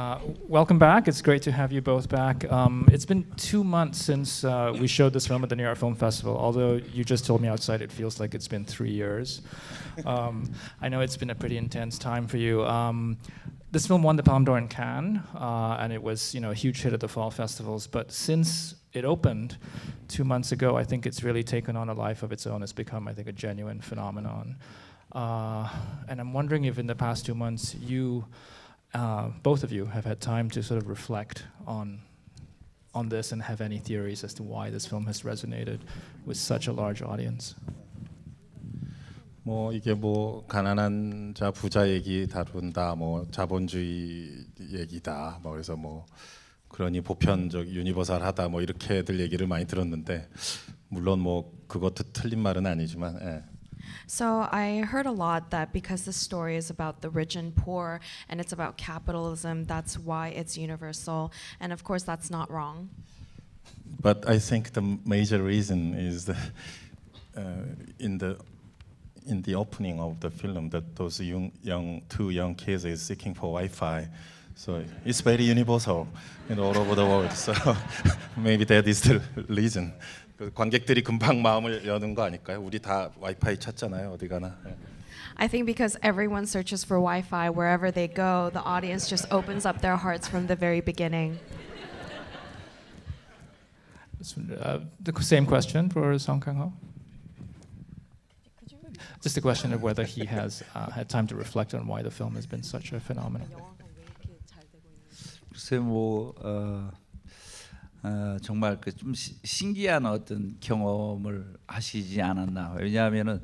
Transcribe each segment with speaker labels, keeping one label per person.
Speaker 1: Uh, welcome back. It's great to have you both back. Um, it's been two months since uh, we showed this film at the New York Film Festival, although you just told me outside it feels like it's been three years. Um, I know it's been a pretty intense time for you. Um, this film won the Palme d'Or in Cannes, uh, and it was you know a huge hit at the fall festivals. But since it opened two months ago, I think it's really taken on a life of its own. It's become, I think, a genuine phenomenon. Uh, and I'm wondering if in the past two months you uh, both of you have had time to sort of reflect on on this and have any theories as to why this film has resonated with such a large audience.
Speaker 2: 뭐 이게 뭐 가난한 자 부자 얘기 다룬다 뭐 자본주의 얘기다 뭐 그래서 뭐 그러니 보편적 유니버설하다 뭐 이렇게들 얘기를 많이 들었는데 물론 뭐 그것도 틀린 말은 아니지만 예.
Speaker 3: So I heard a lot that because this story is about the rich and poor and it's about capitalism, that's why it's universal. And of course, that's not wrong.
Speaker 2: But I think the major reason is uh, in the in the opening of the film that those young, young two young kids is seeking for Wi-Fi. So it's very universal in all over the world. So maybe that is the reason. 관객들이 금방 마음을 여는 거 아닐까요? 우리 다 와이파이 찾잖아요. 어디 가나.
Speaker 3: I think because everyone searches for Wi-Fi wherever they go, the audience just opens up their hearts from the very beginning.
Speaker 1: Uh, the same question for Song Kang Ho. Just a question of whether he has uh, had time to reflect on why the film has been such a phenomenon.
Speaker 4: 글쎄 뭐 어, 정말 그 좀 신기한 어떤 경험을 하시지 않았나. 왜냐하면은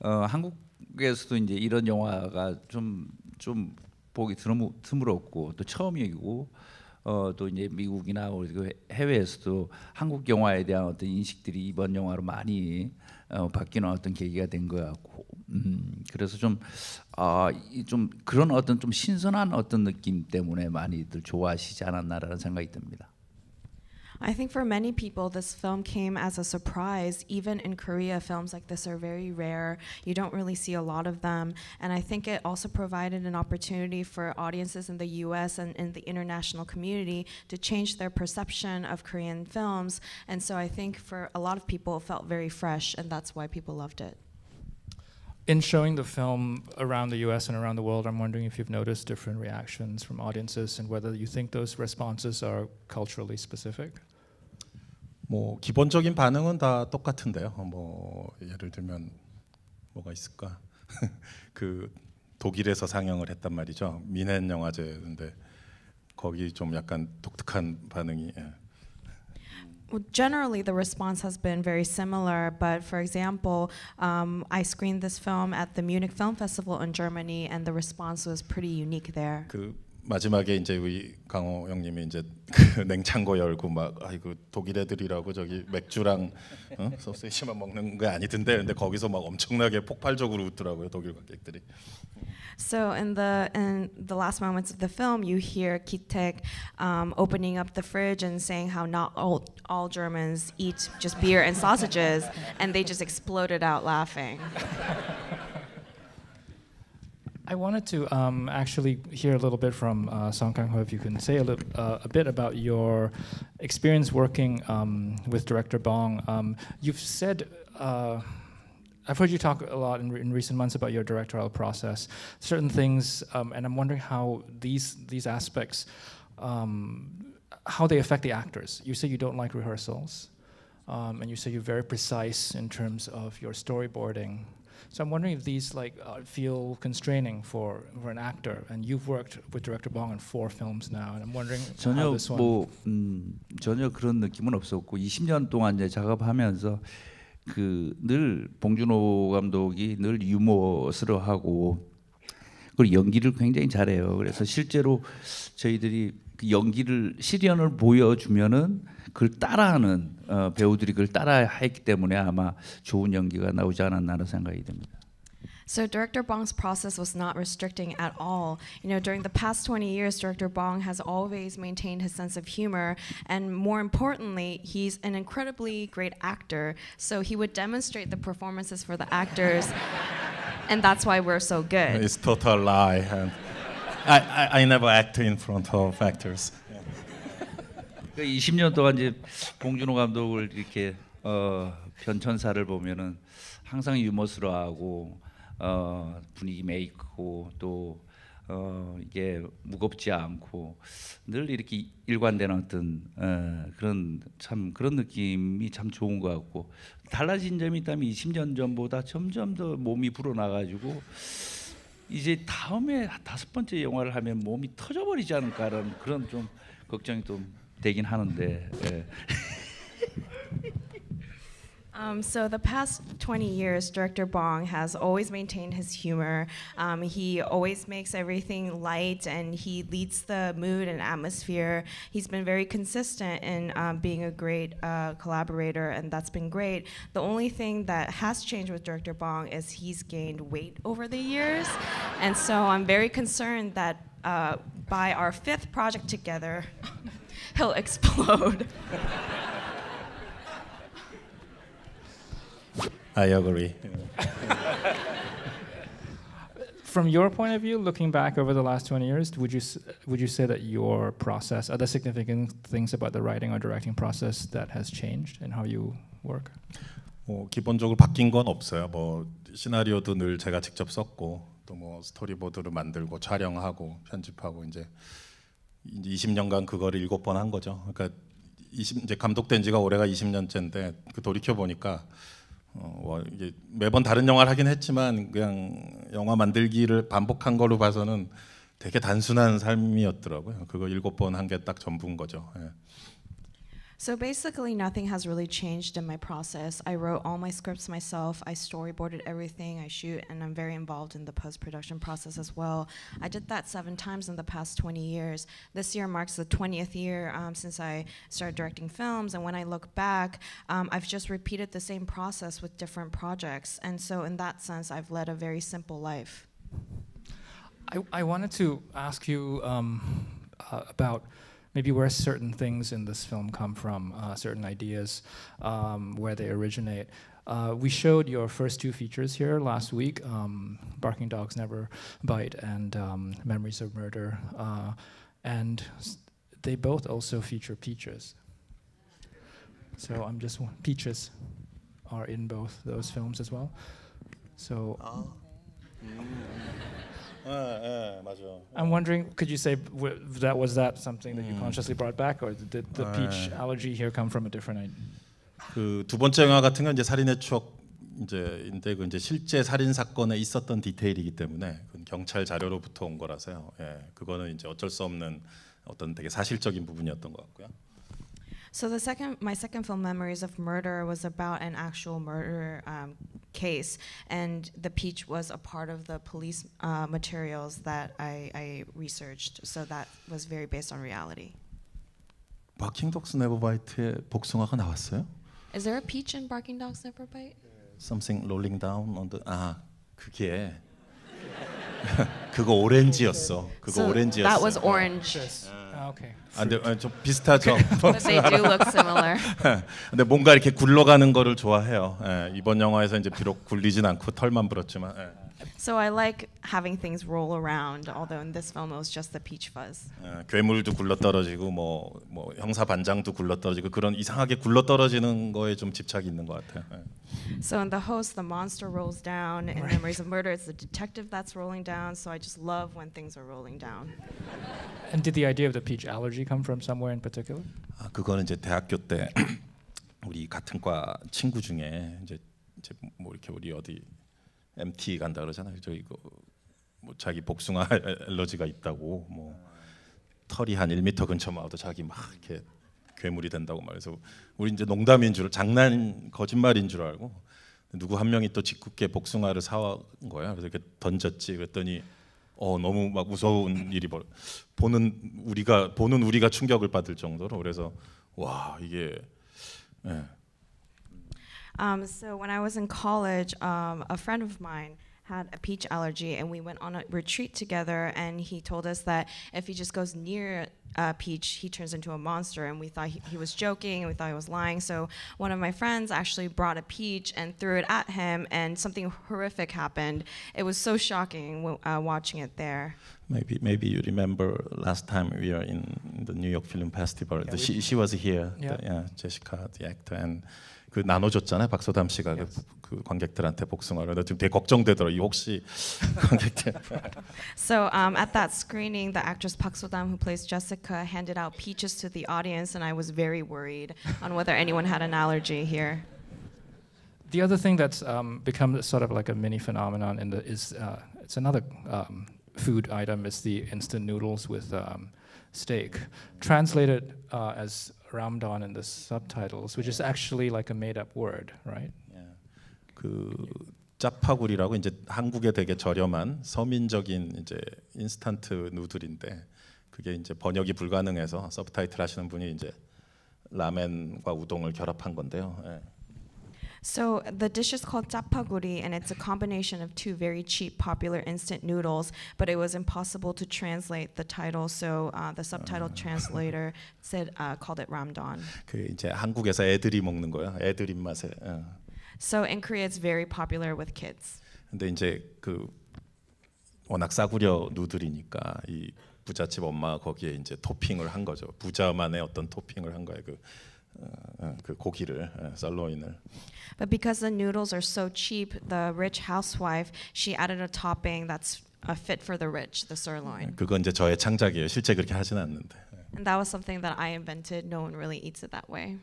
Speaker 4: 어, 한국에서도 이제 이런 영화가 좀 좀 보기 드문, 드물었고 또 처음이고 어, 또 이제 미국이나 그 해외에서도 한국 영화에 대한 어떤 인식들이 이번 영화로 많이 어, 바뀌는 어떤 계기가 된것 같고 음, 그래서 좀아좀 어, 아, 좀 그런 어떤 좀 신선한 어떤 느낌 때문에 많이들 좋아하시지 않았나라는 생각이 듭니다.
Speaker 3: I think for many people, this film came as a surprise. Even in Korea, films like this are very rare. You don't really see a lot of them. And I think it also provided an opportunity for audiences in the US and in the international community to change their perception of Korean films. And so I think for a lot of people, it felt very fresh, and that's why people loved it.
Speaker 1: In showing the film around the US and around the world, I'm wondering if you've noticed different reactions from audiences and whether you think those responses are culturally specific.
Speaker 2: 뭐 기본적인 반응은 다 똑같은데요. 뭐 예를 들면 뭐가 있을까? 그 독일에서 상영을 했단 말이죠. 미넨 영화제인데 거기 좀 약간 독특한 반응이 예.
Speaker 3: Well, generally, the response has been very similar. But for example, um, I screened this film at the Munich Film Festival in Germany, and the response was pretty unique there. 그
Speaker 2: 마지막에 이제 우리 강호 형님이 이제 그 냉장고 열고 막 아이고 독일 애들이라고 저기 맥주랑 어? 소세지만 먹는 게 아니던데 근데 거기서 막 엄청나게 폭발적으로 웃더라고요 독일 관객들이.
Speaker 3: So in the in the last moments of the film, you hear Kitek um, opening up the fridge and saying how not all all Germans eat just beer and sausages, and they just exploded out laughing.
Speaker 1: I wanted to um, actually hear a little bit from uh, Song Kang Ho, if you can say a, little, uh, a bit about your experience working um, with director Bong. Um, you've said, uh, I've heard you talk a lot in, re in, recent months about your directorial process, certain things, um, and I'm wondering how these these aspects, um, how they affect the actors. You say you don't like rehearsals. Um, and you say you're very precise in terms of your storyboarding So I'm wondering if these like uh, feel constraining for, for an actor. And you've worked with director Bong on four films now, and I'm wondering 전혀 how this one. 뭐
Speaker 4: 음, 전혀 그런 느낌은 없었고 20년 동안 이제 작업하면서 그 늘 봉준호 감독이 늘 유머스러하고 그리고 연기를 굉장히 잘해요. 그래서 실제로 저희들이 그 연기를 실현을 보여주면은 그걸 따라하는 어, 배우들이 그걸 따라했기 때문에 아마 좋은 연기가 나오지 않았나라는 생각이 듭니다.
Speaker 3: So Director Bong's process was not restricting at all. You know, during the past 20 years, Director Bong has always maintained his sense of humor, and more importantly, he's an incredibly great actor. So he would demonstrate the performances for the actors, and that's why we're so good.
Speaker 2: It's total lie. I, I, I never act in front of actors.
Speaker 4: 20년 그 동안 이제 봉준호 감독을 이렇게 어, 변천사를 보면은 항상 유머스러하고 워 어, 분위기 메이크고 또 어, 이게 무겁지 않고 늘 이렇게 일관된 어떤 어, 그런 참 그런 느낌이 참 좋은 것 같고 달라진 점이 있다면 20년 전보다 점점 더 몸이 불어나가지고 이제 다음에 다섯 번째 영화를 하면 몸이 터져버리지 않을까라는 그런 좀 걱정이 좀 되긴 하는데. 예.
Speaker 3: Um, so the past 20 years, Director Bong has always maintained his humor. Um, he always makes everything light and he leads the mood and atmosphere. He's been very consistent in um, being a great uh, collaborator and that's been great. The only thing that has changed with Director Bong is he's gained weight over the years. and so I'm very concerned that uh, by our fifth project together, he'll explode.
Speaker 2: I agree.
Speaker 1: From your point of view, looking back over the last 20 years, would you would you say that your process, are there significant things about the writing or directing process that has changed in how you work? 뭐
Speaker 2: 기본적으로 바뀐 건 없어요. 뭐 시나리오도 늘 제가 직접 썼고 또 뭐 스토리보드를 만들고 촬영하고 편집하고 이제 20년간 그거를 7번 한 거죠. 그러니까 20, 이제 감독된 지가 올해가 20년째인데 그 돌이켜 보니까 어, 뭐 이게 매번 다른 영화를 하긴 했지만 그냥 영화 만들기를 반복한 걸로 봐서는 되게 단순한 삶이었더라고요. 그거 일곱 번 한 게 딱 전부인 거죠. 예.
Speaker 3: So basically, nothing has really changed in my process. I wrote all my scripts myself. I storyboarded everything. I shoot, and I'm very involved in the post production process as well. I did that seven times in the past 20 years. This year marks the 20th year um, since I started directing films, and when I look back, um, I've just repeated the same process with different projects. And so, in that sense, I've led a very simple life.
Speaker 1: I, I wanted to ask you um, uh, about maybe where certain things in this film come from, uh, certain ideas, um, where they originate. Uh, we showed your first two features here last week um, Barking Dogs Never Bite and um, Memories of Murder. Uh, and they both also feature peaches. So I'm just, peaches are in both those films as well. So.
Speaker 2: Oh. 예, 예, 맞아요. I'm wondering,
Speaker 1: could you say w- that was that something that you consciously brought back, or did the peach allergy here come from a different? i-
Speaker 2: 그두 번째 영화 같은 건 이제 살인의 추억 이제인데 그 이제 실제 살인 사건에 있었던 디테일이기 때문에 그건 경찰 자료로부터 온 거라서요. 예, 그거는 이제 어쩔 수 없는 어떤 되게 사실적인 부분이었던 것 같고요.
Speaker 3: So the second, my second film, Memories of Murder, was about an actual murder um, case, and the peach was a part of the police uh, materials that I, I, researched. So that was very based on reality.
Speaker 2: Barking Dogs Never bite. 복숭아가 나왔어요?
Speaker 3: Is there a peach in Barking Dogs Never Bite?
Speaker 2: Something rolling down on the 아 그게 그거 오렌지였어. 그거 so 오렌지였어. That was
Speaker 3: orange. 오케이. 안돼 아, 아,
Speaker 2: 좀 비슷하죠. But they do look similar. 근데 뭔가 이렇게 굴러가는 거를 좋아해요. 예, 이번 영화에서 이제 비록 굴리진 않고 털만 불었지만. 예.
Speaker 3: So I like having things roll around, although in this film it was just the peach fuzz.
Speaker 2: 괴물도 굴러떨어지고 형사 반장도 굴러떨어지고 그런 이상하게 굴러떨어지는 거에 좀 집착이 있는 것 같아요.
Speaker 3: So in The Host, the monster rolls down. In Memories of Murder, it's the detective that's rolling down. So I just love when things are rolling down.
Speaker 1: And did the idea of the peach allergy come from somewhere in particular?
Speaker 2: 아, 그거는 이제 대학교 때 우리 같은 과 친구 중에 이제, 이제 뭐 이렇게 우리 어디 MT e 간다 그러잖아요. 저 이거 그 뭐 자기 복숭아 알러지가 있다고 뭐 털이 한 1미터 근처만 와도 자기 막 이렇게 괴물이 된다고 말해서 우리 이제 농담인 줄 장난 거짓말인 줄 알고 누구 한 명이 또 짓궂게 복숭아를 사온 거야. 그래서 이렇게 던졌지. 그랬더니 어 너무 막 무서운 일이 벌 보는 우리가 보는 우리가 충격을 받을 정도로 그래서 와 이게 예.
Speaker 3: Um, so when I was in college, um, a friend of mine had a peach allergy and we went on a retreat together and he told us that if he just goes near a peach he turns into a monster and we thought he, he, was joking and we thought he was lying so one of my friends actually brought a peach and threw it at him and something horrific happened it was so shocking uh, watching it there
Speaker 2: maybe maybe you remember last time we were in the new york film festival yeah, the, she, she was here yeah. The, yeah jessica the actor and 그 나눠줬잖아요 씨가 yes. 그, 그 관객들한테 복숭아를 나 지금 되게 혹시 관객들.
Speaker 3: so um, at that screening, the actress Park Dam, who plays Jessica handed out peaches to the audience, and I was very worried on whether anyone had an allergy here.
Speaker 1: The other thing that's um, become sort of like a mini phenomenon in the is uh, it's another um, food item is the instant noodles with um, steak, translated uh, as Ramdan in the subtitles, which is actually like a made-up word, right? Yeah.
Speaker 2: 그 짜파구리라고 이제 한국에 되게 저렴한 서민적인 이제 인스턴트 누들인데 그게 이제 번역이 불가능해서 서브타이틀 하시는 분이 이제 라멘과 우동을 결합한 건데요. 예.
Speaker 3: So the dish is called tapaguri, and it's a combination of two very cheap, popular instant noodles. But it was impossible to translate the title, so uh, the subtitle ah. translator said uh, called it ramdon.
Speaker 2: 그 이제 한국에서 애들이 먹는 거야. 애들 입맛에.
Speaker 3: So in Korea, it's very popular with kids.
Speaker 2: 근데 이제 그 워낙 싸구려 누들이니까 이 부잣집 엄마 거기에 이제 토핑을 한 거죠. 부자만의 어떤 토핑을 한 거예요. 그그 고기를
Speaker 3: But because the noodles are so cheap, the rich housewife she added a topping that's a fit for the rich, the sirloin.
Speaker 2: 그건 이제 저의 창작이에요. 실제 그렇게 하진 않는데.
Speaker 3: And that was something that I invented. No one really eats it that way.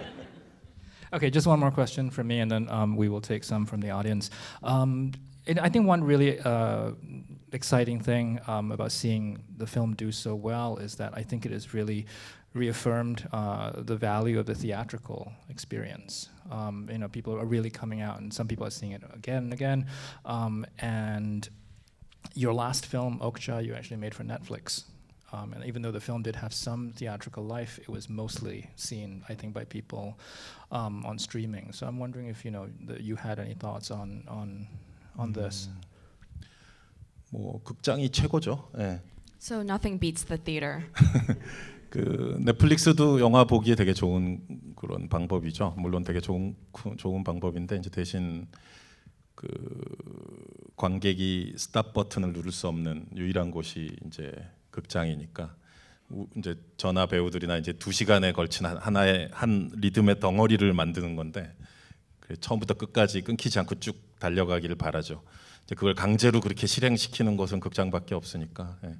Speaker 1: okay, just one more question from me, and then um, we will take some from the audience. Um, I think one really uh, exciting thing um, about seeing the film do so well is that I think it has really reaffirmed uh, the value of the theatrical experience. Um, you know, people are really coming out, and some people are seeing it again and again. Um, and your last film, Okja, you actually made for Netflix. Um, and even though the film did have some theatrical life, it was mostly seen, I think, by people um, on streaming. So I'm wondering if you know you had any thoughts on on on mm. this.
Speaker 2: 뭐 극장이 최고죠. 예.
Speaker 3: So nothing beats the theater.
Speaker 2: 그 넷플릭스도 영화 보기에 되게 좋은 그런 방법이죠. 물론 되게 좋은 좋은 방법인데 이제 대신 그 관객이 스탑 버튼을 누를 수 없는 유일한 곳이 이제 극장이니까 이제 전화 배우들이나 이제 두 시간에 걸친 하나의 한 리듬의 덩어리를 만드는 건데 처음부터 끝까지 끊기지 않고 쭉 바라죠. 그걸 강제로 그렇게 실행시키는 것은 극장밖에 없으니까. 예.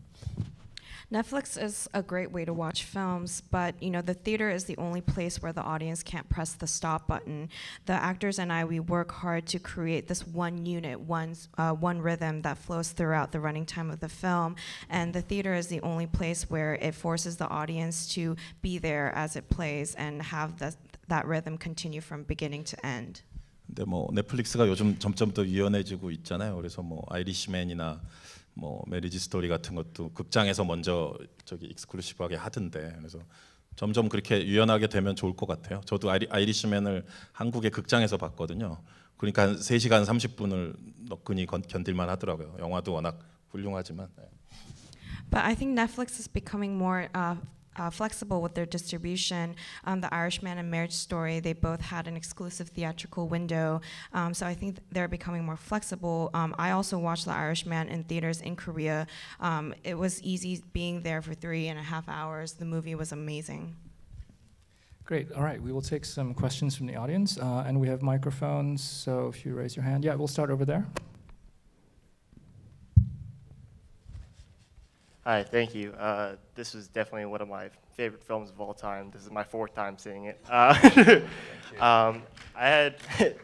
Speaker 3: Netflix is a great way to watch films, but you know the theater is the only place where the audience can't press the stop button. The actors and I we work hard to create this one unit, one uh, one rhythm that flows throughout the running time of the film, and the theater is the only place where it forces the audience to be there as it plays and have that that rhythm continue from beginning to end.
Speaker 2: 근데 뭐 넷플릭스가 요즘 점점 더 유연해지고 있잖아요. 그래서 뭐 아이리시맨이나 뭐 메리지 스토리 같은 것도 극장에서 먼저 저기 익스클루시브하게 하던데 그래서 점점 그렇게 유연하게 되면 좋을 것 같아요. 저도 아이리, 아이리시맨을 한국의 극장에서 봤거든요. 그러니까 한 3시간 30분을 너끈히 견딜만 하더라고요. 영화도 워낙 훌륭하지만. 네.
Speaker 3: But I think Netflix is becoming more uh, uh, flexible with their distribution. Um, the Irishman and Marriage Story, they both had an exclusive theatrical window, um, so I think they're becoming more flexible. Um, I also watched The Irishman in theaters in Korea. Um, it was easy being there for three and a half hours. The movie was amazing.
Speaker 1: Great. All right. We will take some questions from the audience, uh, and we have microphones. So if you raise your hand, yeah, we'll start over there.
Speaker 5: Hi, thank you. Uh, this was definitely one of my favorite films of all time. This is my fourth time seeing it. Uh, um, I had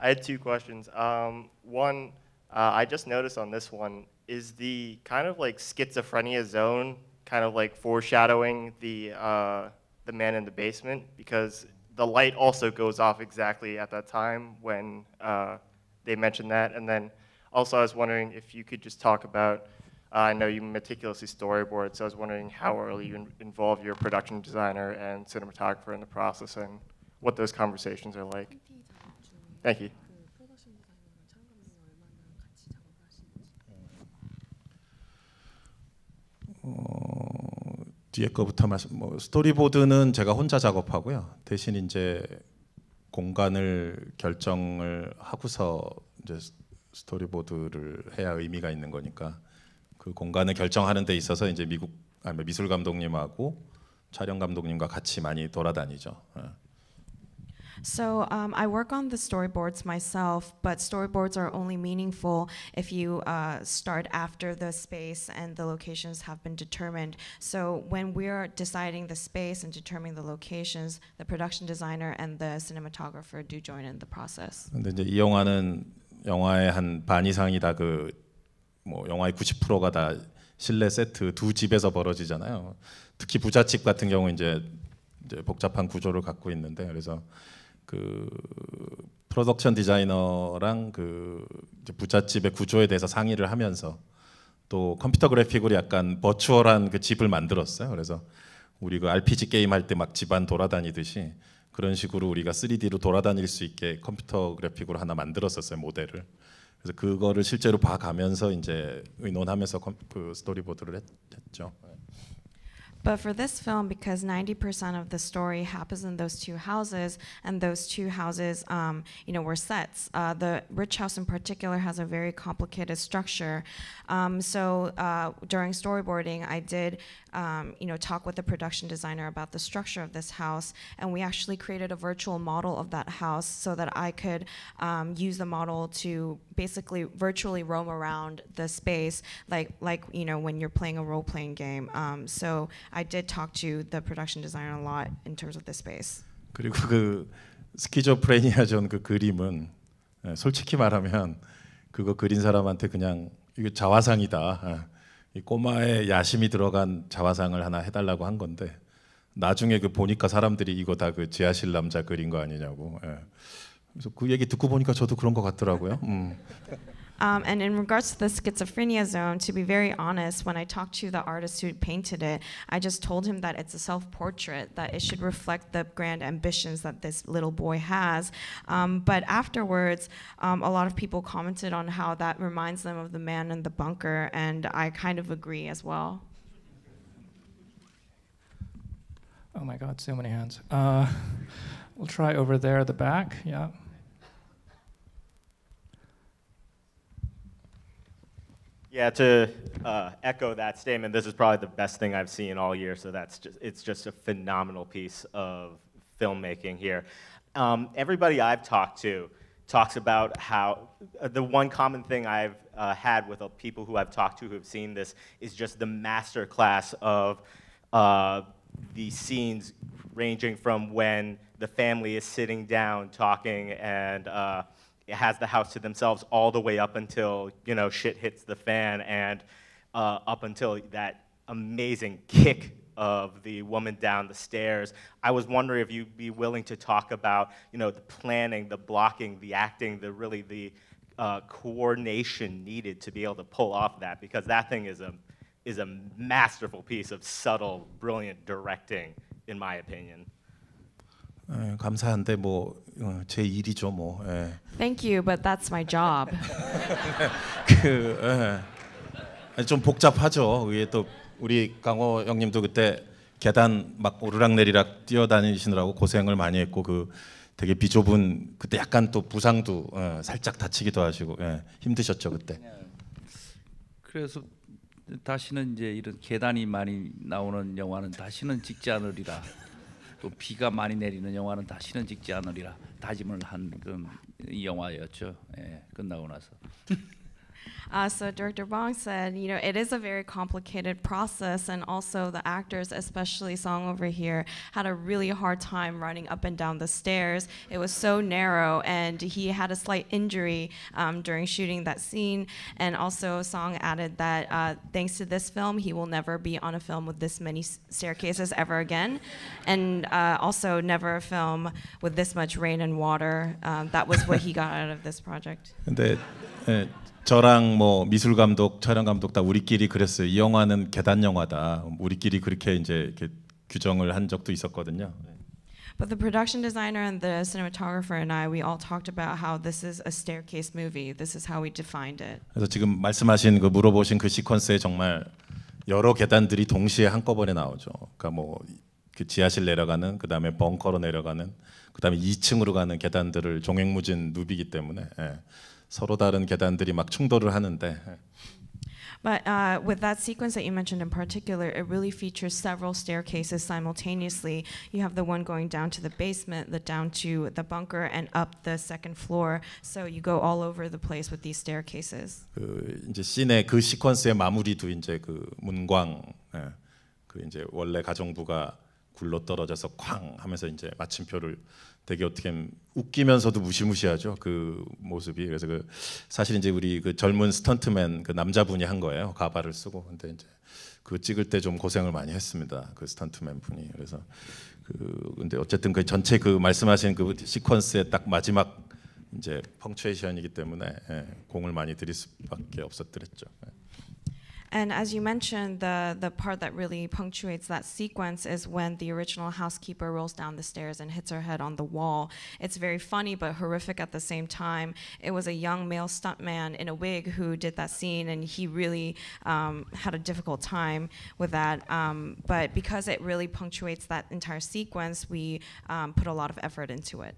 Speaker 5: I had two questions. Um, one, uh, I just noticed on this one is the kind of like schizophrenia zone kind of like foreshadowing the uh, the man in the basement because the light also goes off exactly at that time when uh, they mentioned that. And then also, I was wondering if you could just talk about I know you meticulously storyboard, so I was wondering how early you in involve your production designer and cinematographer in the process and what those conversations are like. Thank you.
Speaker 2: 어, 뒤에 거부터 말씀. 뭐, 스토리보드는 제가 혼자 작업하고요. 대신 이제 공간을 결정을 하고서 이제 스토리보드를 해야 의미가 있는 거니까 그 공간을 결정하는 데 있어서 이제 미국 아니 미술 감독님하고 촬영 감독님과 같이 많이 돌아다니죠.
Speaker 3: So um, I work on the storyboards myself, but storyboards are only meaningful if you uh, start after the space and the locations have been determined. So when we're deciding the space and determining the locations, the production designer and the cinematographer do join in the process. 근데
Speaker 2: 이제 이 영화는 영화의 한 반 이상이 다그 뭐 영화의 90%가 다 실내 세트 두 집에서 벌어지잖아요. 특히 부잣집 같은 경우 이제, 이제 복잡한 구조를 갖고 있는데 그래서 그 프로덕션 디자이너랑 그 부잣집의 구조에 대해서 상의를 하면서 또 컴퓨터 그래픽으로 약간 버추얼한 그 집을 만들었어요. 그래서 우리가 RPG 게임 할 때 막 집 안 돌아다니듯이 그런 식으로 우리가 3D로 돌아다닐 수 있게 컴퓨터 그래픽으로 하나 만들었었어요 모델을. 그래서 그거를 실제로 봐가면서 이제 의논하면서 그 스토리보드를 했, 죠
Speaker 3: But for this film, because 90% of the story happens in those two houses, and those two houses, um, you know, were sets. Uh, the rich house in particular has a very complicated structure. Um, so uh, during storyboarding, I did, um, you know, talk with the production designer about the structure of this house, and we actually created a virtual model of that house so that I could um, use the model to basically virtually roam around the space, like like you know, when you're playing a role-playing game. Um, so I did talk to the production designer a lot in terms of this p a c e
Speaker 2: 그리고 그 스키조프레니아 전그 그림은 예, 솔직히 말하면 그거 그린 사람한테 그냥 이거 자화상이다. 예, 이 꼬마의 야심이 들어간 자화상을 하나 해달라고 한 건데 나중에 그 보니까 사람들이 이거 다 그 지하실 남자 그린 거 아니냐고. 예. 그래서 그 얘기 듣고 보니까 저도 그런 것 같더라고요. 음.
Speaker 3: Um, and in regards to the schizophrenia zone, to be very honest, when I talked to the artist who painted it, I just told him that it's a self portrait, that it should reflect the grand ambitions that this little boy has. Um, but afterwards, um, a lot of people commented on how that reminds them of the man in the bunker, and I kind of agree as well.
Speaker 1: Oh my God, so many hands. Uh, we'll try over there at the back, yeah.
Speaker 5: Yeah, to uh, echo that statement, this is probably the best thing I've seen all year. So that's just, it's just a phenomenal piece of filmmaking here. Um, everybody I've talked to talks about how uh, the one common thing I've uh, had with uh, people who I've talked to who have seen this is just the master class of uh, the scenes ranging from when the family is sitting down talking and uh, has the house to themselves all the way up until you know shit hits the fan and uh, up until that amazing kick of the woman down the stairs. I was wondering if you'd be willing to talk about you know the planning, the blocking, the acting, the really the uh, coordination needed to be able to pull off that because that thing is a is a masterful piece of subtle, brilliant directing, in my opinion.
Speaker 2: 예, 감사한데 뭐제 어, 일이죠 뭐. 예.
Speaker 3: Thank you, but that's my job.
Speaker 2: 그 예. 좀 복잡하죠. 위에 또 우리 강호 형님도 그때 계단 막 오르락 내리락 뛰어다니시느라고 고생을 많이 했고 그 되게 비좁은 그때 약간 또 부상도 예, 살짝 다치기도 하시고 예, 힘드셨죠 그때.
Speaker 4: 그래서 다시는 이제 이런 계단이 많이 나오는 영화는 다시는 찍지 않으리라. 또 비가 많이 내리는 영화는 다시는 찍지 않으리라 다짐을 한 그런 영화였죠. 예, 끝나고 나서.
Speaker 3: Uh, so Director Bong said, you know, it is a very complicated process, and also the actors, especially Song over here, had a really hard time running up and down the stairs. It was so narrow, and he had a slight injury um, during shooting that scene. And also, Song added that uh, thanks to this film, he will never be on a film with this many staircases ever again, and uh, also never a film with this much rain and water. Um, that was what he got out of this project.
Speaker 2: The, uh, 저랑 뭐 미술 감독, 촬영 감독 다 우리끼리 그랬어요. 이 영화는 계단 영화다. 우리끼리 그렇게 이제 이렇게 규정을 한 적도 있었거든요. 네.
Speaker 3: But the production designer and the cinematographer and I, we all talked about how this is a staircase movie. This is how we defined it.
Speaker 2: 그래서 지금 말씀하신 그 물어보신 그 시퀀스에 정말 여러 계단들이 동시에 한꺼번에 나오죠. 그러니까 뭐그 지하실 내려가는, 그 다음에 벙커로 내려가는, 그 다음에 2층으로 가는 계단들을 종횡무진 누비기 때문에. 예. 서로 다른 계단들이 막 충돌을 하는데
Speaker 3: But uh, with that sequence that you mentioned in particular, it really features several staircases simultaneously. You have the one going down to the basement, the down to the bunker, and up the second floor. So you go all over the place with these staircases.
Speaker 2: 그 이제 씬의 그 시퀀스의 마무리도 이제 그 문광, 예, 그 이제 원래 가정부가 굴러 떨어져서 쾅 하면서 이제 마침표를 되게 어떻게 웃기면서도 무시무시하죠 그 모습이 그래서 그 사실 이제 우리 그 젊은 스턴트맨 그 남자분이 한 거예요 가발을 쓰고 근데 이제 그 찍을 때 좀 고생을 많이 했습니다 그 스턴트맨 분이 그래서 그 근데 어쨌든 그 전체 그 말씀하신 그 시퀀스의 딱 마지막 이제 펑츄에이션이기 때문에 예, 공을 많이 들일 수밖에 없었더랬죠. 예.
Speaker 3: And as you mentioned, the, the part that really punctuates that sequence is when the original housekeeper rolls down the stairs and hits her head on the wall. It's very funny but horrific at the same time. It was a young male stuntman in a wig who did that scene, and he really um, had a difficult time with that. Um, but because it really punctuates that entire sequence, we um, put a lot of effort into it.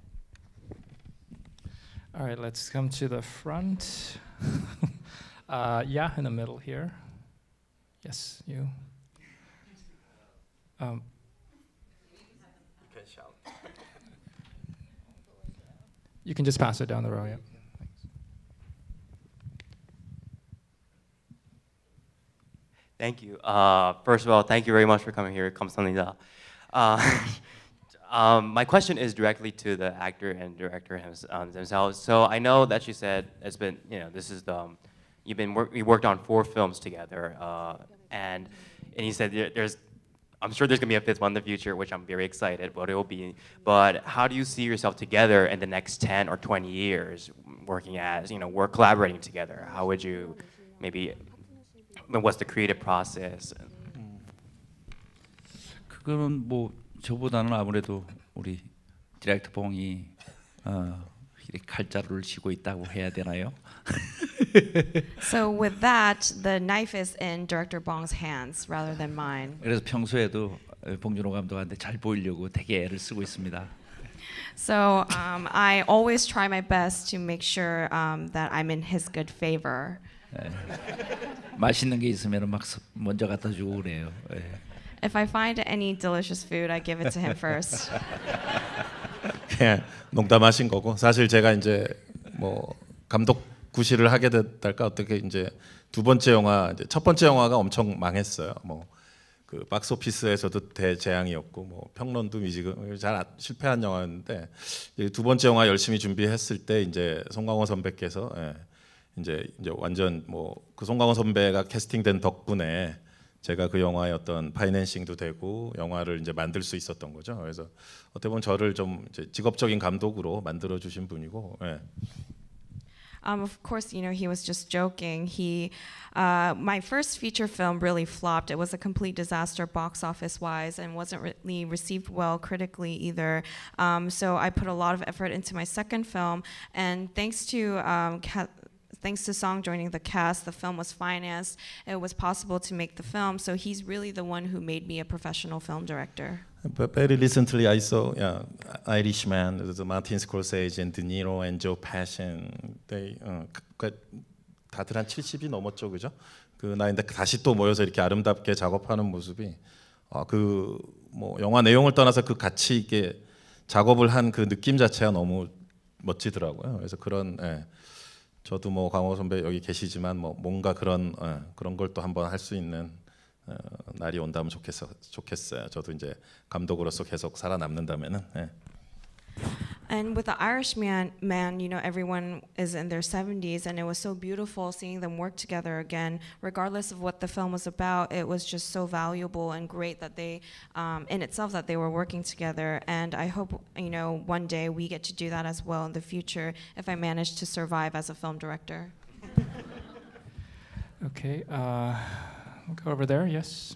Speaker 1: All right, let's come to the front. uh, yeah, in the middle here. Yes, you. Um,
Speaker 2: you can shout.
Speaker 1: you can just pass it down the row, yeah.
Speaker 5: Thank you. Uh, first of all, thank you very much for coming here. 감사합니다. Uh, um, my question is directly to the actor and director um, themselves. So I know that you said it's been, you know, this is the um, you've been we worked on four films together, uh, and and he said there's I'm sure there's gonna be a fifth one in the future, which I'm very excited But it will be. But how do you see yourself together in the next 10 or 20 years, working as you know, we're collaborating together? How would you maybe? What's the creative process?
Speaker 4: 그거는 뭐 저보다는 아무래도 우리 디렉터 봉이 어, 쥐고 있다고 해야 되나요?
Speaker 3: so with that, the knife is in director Bong's hands rather than mine.
Speaker 4: 그래서 평소에도 봉준호 감독한테 잘 보이려고 되게 애를 쓰고 있습니다.
Speaker 3: So um, I always try my best to make sure um, that I'm in his good favor.
Speaker 4: 예. 맛있는 게 있으면 막 먼저 갖다 주고 그래요. 예.
Speaker 3: If I find any delicious food, I give it to him first.
Speaker 2: 예, 농담하신 거고 사실 제가 이제 뭐 감독 구실을 하게 됐달까 어떻게 이제 두 번째 영화 이제 첫 번째 영화가 엄청 망했어요. 뭐 그 박스오피스에서도 대재앙이었고 뭐 평론도 미지근 잘 실패한 영화였는데 두 번째 영화 열심히 준비했을 때 이제 송강호 선배께서 예, 이제 이제 완전 뭐 그 송강호 선배가 캐스팅된 덕분에 제가 그 영화의 어떤 파이낸싱도 되고 영화를 이제 만들 수 있었던 거죠. 그래서 어떻게 보면 저를 좀 직업적인 감독으로 만들어 주신 분이고 예.
Speaker 3: Um, of course, you know, he was just joking. He, uh, my first feature film really flopped. It was a complete disaster box office wise and wasn't really received well critically either. Um, so I put a lot of effort into my second film. And thanks to um, Kat thanks to Song joining the cast, the film was financed. It was possible to make the film. So he's really the one who made me a professional film director.
Speaker 2: But very recently, I saw yeah, Irishman, the Martin Scorsese and De Niro and Joe Passion. They uh, 다들 한 70이 넘었죠, 그죠? 그나인데 다시 또 모여서 이렇게 아름답게 작업하는 모습이 어, 그뭐 영화 내용을 떠나서 그 같이 이게 작업을 한 그 느낌 자체가 너무 멋지더라고요. 그래서 그런 예. 저도 뭐 강호 선배 여기 계시지만 뭐 뭔가 그런 어, 그런 걸 또 한번 할 수 있는 어, 날이 온다면 좋겠어, 좋겠어요. 저도 이제 감독으로서 계속 살아남는다면은. 예.
Speaker 3: And with the Irishman, man, you know, everyone is in their 70s, and it was so beautiful seeing them work together again. Regardless of what the film was about, it was just so valuable and great that they, um, in itself, that they were working together. And I hope, you know, one day we get to do that as well in the future if I manage to survive as a film director.
Speaker 1: okay, uh, we'll go over there. Yes.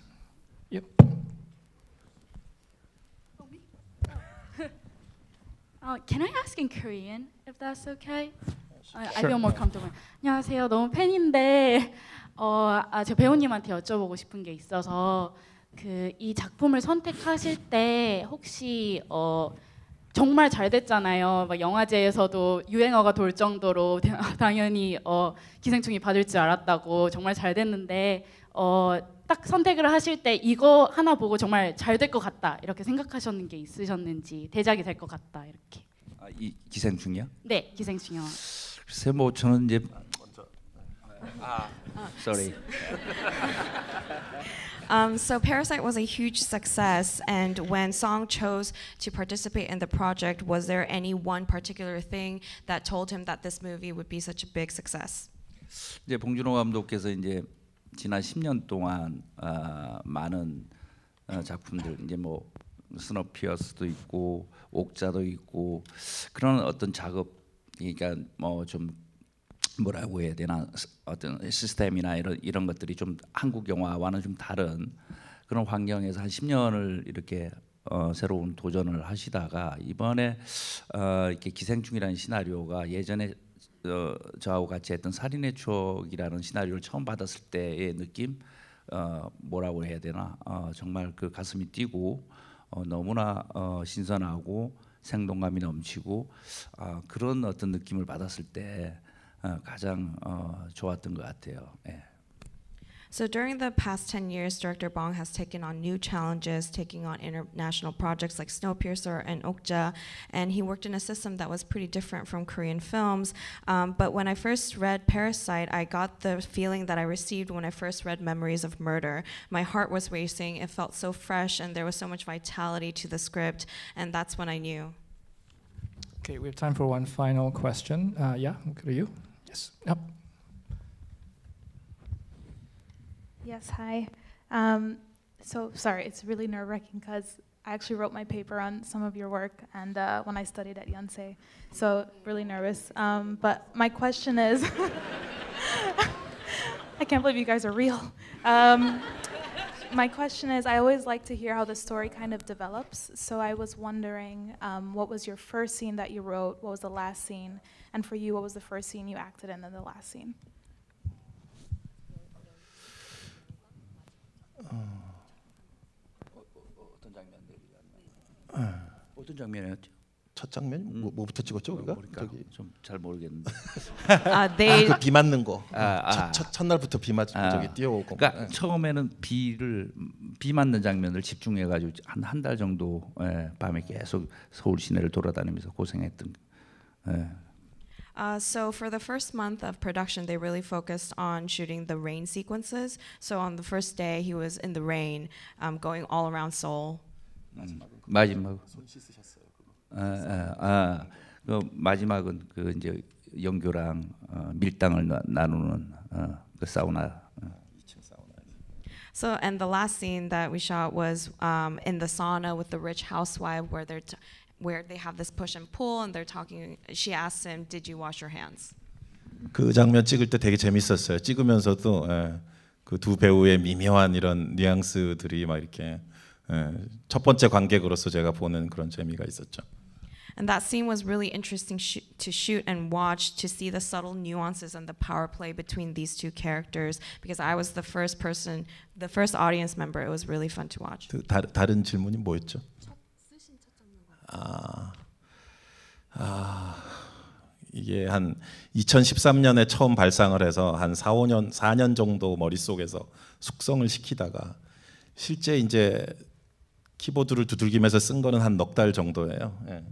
Speaker 1: Yep.
Speaker 4: Uh, can I ask in Korean if that's okay? I, I feel more comfortable. 안녕하세요. 너무 팬인데 어, 아, 제 배우님한테 여쭤보고 싶은 게 있어서 그이 작품을 선택하실 때 혹시 어, 정말 잘 됐잖아요. 막 영화제에서도 유행어가 돌 정도로 당연히 어, 기생충이 받을 줄 알았다고 정말 잘 됐는데 어, 딱 선택을 하실 때 이거 하나 보고 정말 잘 될 것 같다 이렇게 생각하셨는 게 있으셨는지 대작이 될 것 같다 이렇게. 아, 이 기생충이요?
Speaker 3: 네, 기생충이요.
Speaker 4: 글쎄 뭐 저는 이제
Speaker 3: 아, sorry. Um, so Parasite was a huge success, and when Song chose to participate in the project, was there any one particular thing that told him that this movie would be such a big success?
Speaker 4: 이제 봉준호 감독께서 이제 지난 10년 동안 어, 많은 어, 작품들 이제 뭐 스노피어스도 있고 옥자도 있고 그런 어떤 작업 그러니까 뭐 좀 뭐라고 해야 되나 어떤 시스템이나 이런 이런 것들이 좀 한국 영화와는 좀 다른 그런 환경에서 한 10년을 이렇게 어, 새로운 도전을 하시다가 이번에 어, 이렇게 기생충이라는 시나리오가 예전에 어, 저하고 같이 했던 살인의 추억이라는 시나리오를 처음 받았을 때의 느낌 어, 뭐라고 해야 되나 어, 정말 그 가슴이 뛰고 어, 너무나 어, 신선하고 생동감이 넘치고 어, 그런 어떤 느낌을 받았을 때 어, 가장 어, 좋았던 것 같아요. 예.
Speaker 3: So during the past 10 years, Director Bong has taken on new challenges, taking on international projects like Snowpiercer and Okja, and he worked in a system that was pretty different from Korean films. Um, but when I first read Parasite, I got the feeling that I received when I first read Memories of Murder. My heart was racing, it felt so fresh, and there was so much vitality to the script, and that's when I knew.
Speaker 1: Okay, we have time for one final question. Uh, yeah, go to you. Yes. Yep.
Speaker 3: Yes, hi. Um, so, sorry, it's really nerve wracking because I actually wrote my paper on some of your work and uh, when I studied at Yonsei, so really nervous. Um, but my question is I can't believe you guys are real. Um, my question is I always like to hear how the story kind of develops, so I was wondering um, what was your first scene that you wrote, what was the last scene, and for you, what was the first scene you acted in and the last scene?
Speaker 4: 어. 떤 장면들이 나 네. 어떤 장면이었죠? 첫 장면 뭐, 음. 뭐, 뭐부터 찍었죠 우리가? 그러 뭐, 좀잘 모르겠는데. 아, 네. 아, 그비 맞는 거.
Speaker 2: 아, 아. 첫, 날부터비 맞고 아. 저기 뛰어오고. 그러니까
Speaker 4: 네. 처음에는 비를 비 맞는 장면을 집중해 가지고 한 한 달 정도 예, 밤에 계속 서울 시내를 돌아다니면서 고생했던 예,
Speaker 3: Uh, so for the first month of production, they really focused on shooting the rain sequences. So on the first day, he was in the rain, um, going all around Seoul.
Speaker 4: 마지막. 아, 아, 그 마지막은 그 이제 영교랑 어, 밀당을 나누는 어, 그 사우나. 어.
Speaker 3: So and the last scene that we shot was um, in the sauna with the rich housewife, where they're where they have this push and pull and they're talking she asks him did you wash your hands
Speaker 2: 그 장면 찍을 때 되게 재밌었어요 찍으면서도 그 배우의 미묘한 이런 뉘앙스들이 막 이렇게 예, 첫 번째 관객으로서 제가 보는 그런 재미가 있었죠
Speaker 3: And that scene was really interesting sh to shoot and watch to see the subtle nuances and the power play between these two characters because I was the first person, the first audience member. It was really fun to watch.
Speaker 2: 다, 다른 질문이 뭐였죠? 아, 아, 이게 한 2013년에 처음 발상을 해서 한 4, 5년, 4년 정도 머릿속에서 숙성을 시키다가 실제 이제 키보드를 두들기면서 쓴 거는 한넉달 정도예요. 예.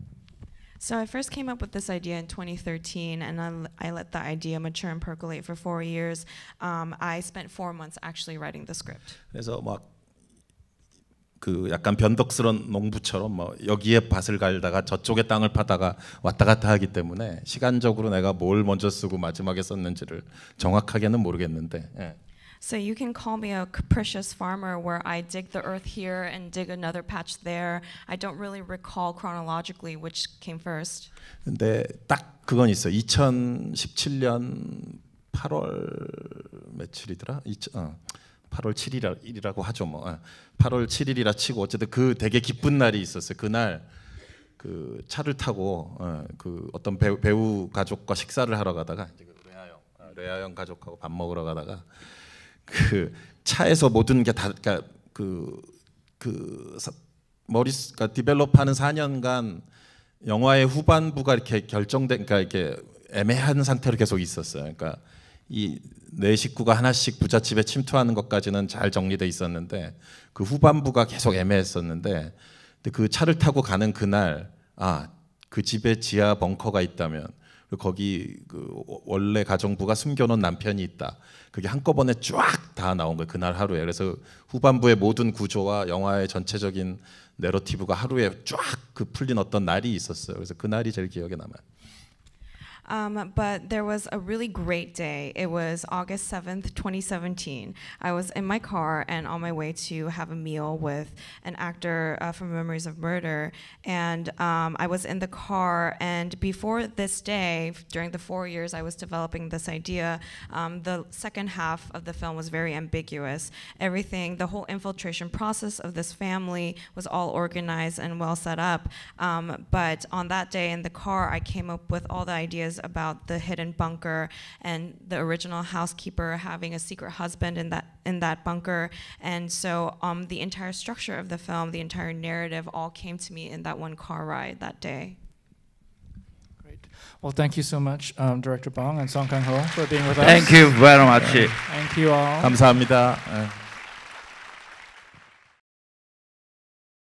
Speaker 3: So I first came up with this idea in 2013, and I, I let the idea mature and percolate for four years. Um, I spent four months actually writing the script.
Speaker 2: 그래서 막그 약간 변덕스런 농부처럼 뭐 여기에 밭을 갈다가 저쪽에 땅을 파다가 왔다 갔다 하기 때문에 시간적으로 내가 뭘 먼저 쓰고 마지막에 썼는지를 정확하게는 모르겠는데. 예.
Speaker 3: So you can call me a capricious farmer where I dig the earth here and dig another patch there. I don't really recall chronologically which came first.
Speaker 2: 근데 딱 그건 있어. 2017년 8월 며칠이더라? 2000, 어. 8월 7일이라고 하죠. 뭐 8월 예. 7일이라 치고 어쨌든 그 되게 기쁜 날이 있었어요. 그날 그 차를 타고 예, 그 어떤 배우, 배우 가족과 식사를 하러 가다가 그 레아 형, 예, 레아 형 가족하고 밥 먹으러 가다가 그 차에서 모든 게 다 그러니까 그, 그 머리 그러니까 디벨롭하는 4년간 영화의 후반부가 이렇게 결정된 그러니까 이렇게 애매한 상태로 계속 있었어요. 그러니까 이네 식구가 하나씩 부잣집에 침투하는 것까지는 잘 정리돼 있었는데 그 후반부가 계속 애매했었는데 그 차를 타고 가는 그날 아 그 집에 지하 벙커가 있다면 거기 그 원래 가정부가 숨겨놓은 남편이 있다. 그게 한꺼번에 쫙 다 나온 거예요. 그날 하루에. 그래서 후반부의 모든 구조와 영화의 전체적인 내러티브가 하루에 쫙 그 풀린 어떤 날이 있었어요. 그래서 그 날이 제일 기억에 남아요.
Speaker 3: Um, but there was a really great day. It was August 7th, 2017. I was in my car and on my way to have a meal with an actor uh, from Memories of Murder. And um, I was in the car, and before this day, during the four years I was developing this idea, um, the second half of the film was very ambiguous. Everything, the whole infiltration process of this family was all organized and well set up. Um, but on that day in the car, I came up with all the ideas about the hidden bunker and the original housekeeper having a secret husband in that in that bunker. And so um, the entire structure of the film, the entire narrative, all came to me in that one car ride that day.
Speaker 1: Great. Well, thank you so much, um, Director Bong and Song Kang Ho, for being with us. Thank you very much.
Speaker 2: Thank you all. 감사합니다.